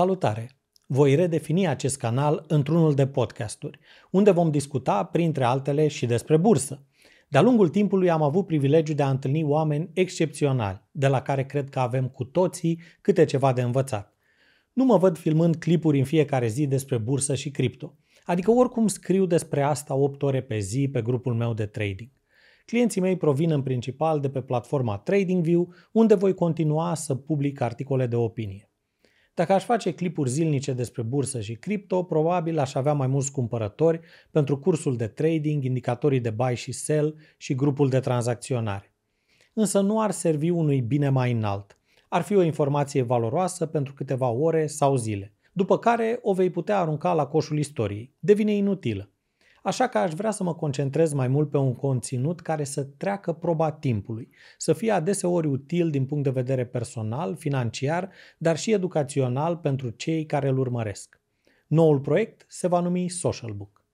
Salutare! Voi redefini acest canal într-unul de podcasturi, unde vom discuta, printre altele, și despre bursă. De-a lungul timpului am avut privilegiul de a întâlni oameni excepționali, de la care cred că avem cu toții câte ceva de învățat. Nu mă văd filmând clipuri în fiecare zi despre bursă și cripto. Adică oricum scriu despre asta 8 ore pe zi pe grupul meu de trading. Clienții mei provin în principal de pe platforma TradingView, unde voi continua să public articole de opinie. Dacă aș face clipuri zilnice despre bursă și cripto, probabil aș avea mai mulți cumpărători pentru cursul de trading, indicatorii de buy și sell și grupul de tranzacționare. Însă nu ar servi unui bine mai înalt. Ar fi o informație valoroasă pentru câteva ore sau zile, după care o vei putea arunca la coșul istoriei. Devine inutilă. Așa că aș vrea să mă concentrez mai mult pe un conținut care să treacă proba timpului, să fie adeseori util din punct de vedere personal, financiar, dar și educațional pentru cei care îl urmăresc. Noul proiect se va numi Social Book.